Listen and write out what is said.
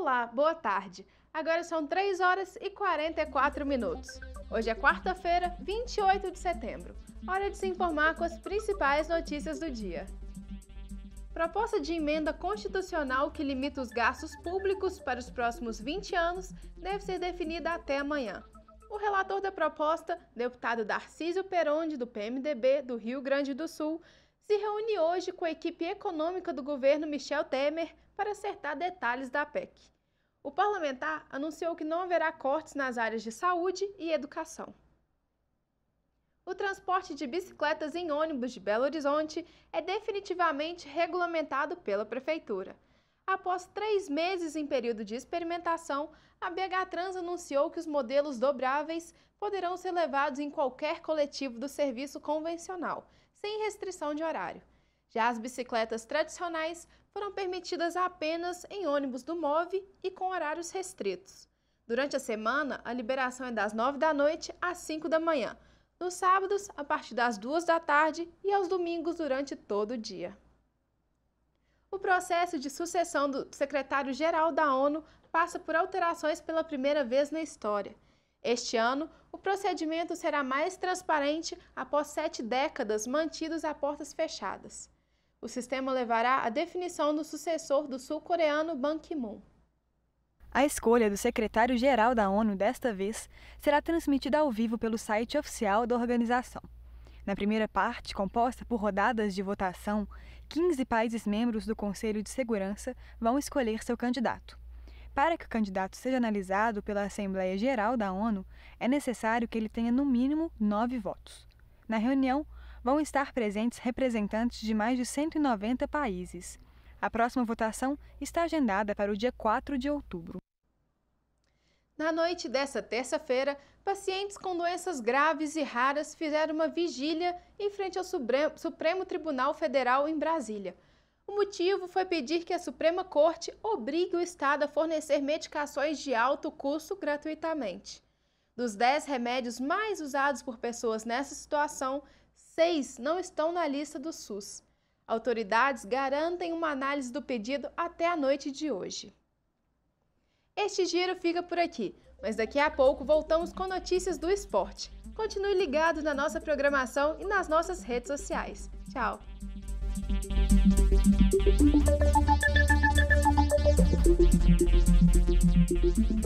Olá, boa tarde. Agora são 3 horas e 44 minutos. Hoje é quarta-feira, 28 de setembro. Hora de se informar com as principais notícias do dia. Proposta de emenda constitucional que limita os gastos públicos para os próximos 20 anos deve ser definida até amanhã. O relator da proposta, deputado Darcísio Peronde, do PMDB do Rio Grande do Sul, se reúne hoje com a equipe econômica do governo Michel Temer para acertar detalhes da PEC. O parlamentar anunciou que não haverá cortes nas áreas de saúde e educação. O transporte de bicicletas em ônibus de Belo Horizonte é definitivamente regulamentado pela Prefeitura. Após três meses em período de experimentação, a BH Trans anunciou que os modelos dobráveis poderão ser levados em qualquer coletivo do serviço convencional, sem restrição de horário. Já as bicicletas tradicionais foram permitidas apenas em ônibus do MOV e com horários restritos. Durante a semana, a liberação é das 9 da noite às 5 da manhã, nos sábados, a partir das 2 da tarde e aos domingos durante todo o dia. O processo de sucessão do secretário-geral da ONU passa por alterações pela primeira vez na história. Este ano, o procedimento será mais transparente após sete décadas mantidos a portas fechadas. O sistema levará à definição do sucessor do sul-coreano Ban Ki-moon. A escolha do secretário-geral da ONU desta vez será transmitida ao vivo pelo site oficial da organização. Na primeira parte, composta por rodadas de votação, 15 países membros do Conselho de Segurança vão escolher seu candidato. Para que o candidato seja analisado pela Assembleia Geral da ONU, é necessário que ele tenha no mínimo nove votos. Na reunião, vão estar presentes representantes de mais de 190 países. A próxima votação está agendada para o dia 4 de outubro. Na noite dessa terça-feira, pacientes com doenças graves e raras fizeram uma vigília em frente ao Supremo Tribunal Federal em Brasília. O motivo foi pedir que a Suprema Corte obrigue o Estado a fornecer medicações de alto custo gratuitamente. Dos 10 remédios mais usados por pessoas nessa situação, seis não estão na lista do SUS. Autoridades garantem uma análise do pedido até a noite de hoje. Este giro fica por aqui, mas daqui a pouco voltamos com notícias do esporte. Continue ligado na nossa programação e nas nossas redes sociais. Tchau! Thank you.